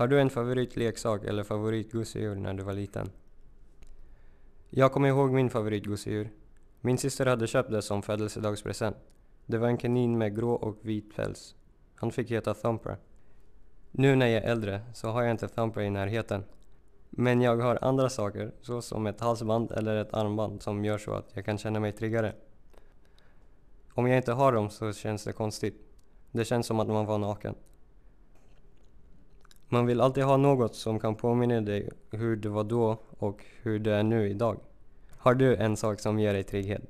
Har du en favoritleksak eller favoritgosedjur när du var liten? Jag kommer ihåg min favoritgosedjur. Min syster hade köpt det som födelsedagspresent. Det var en kanin med grå och vit päls. Han fick heta Thumper. Nu när jag är äldre så har jag inte Thumper i närheten. Men jag har andra saker, såsom ett halsband eller ett armband som gör så att jag kan känna mig tryggare. Om jag inte har dem så känns det konstigt. Det känns som att man var naken. Man vill alltid ha något som kan påminna dig hur det var då och hur det är nu idag. Har du en sak som ger dig trygghet?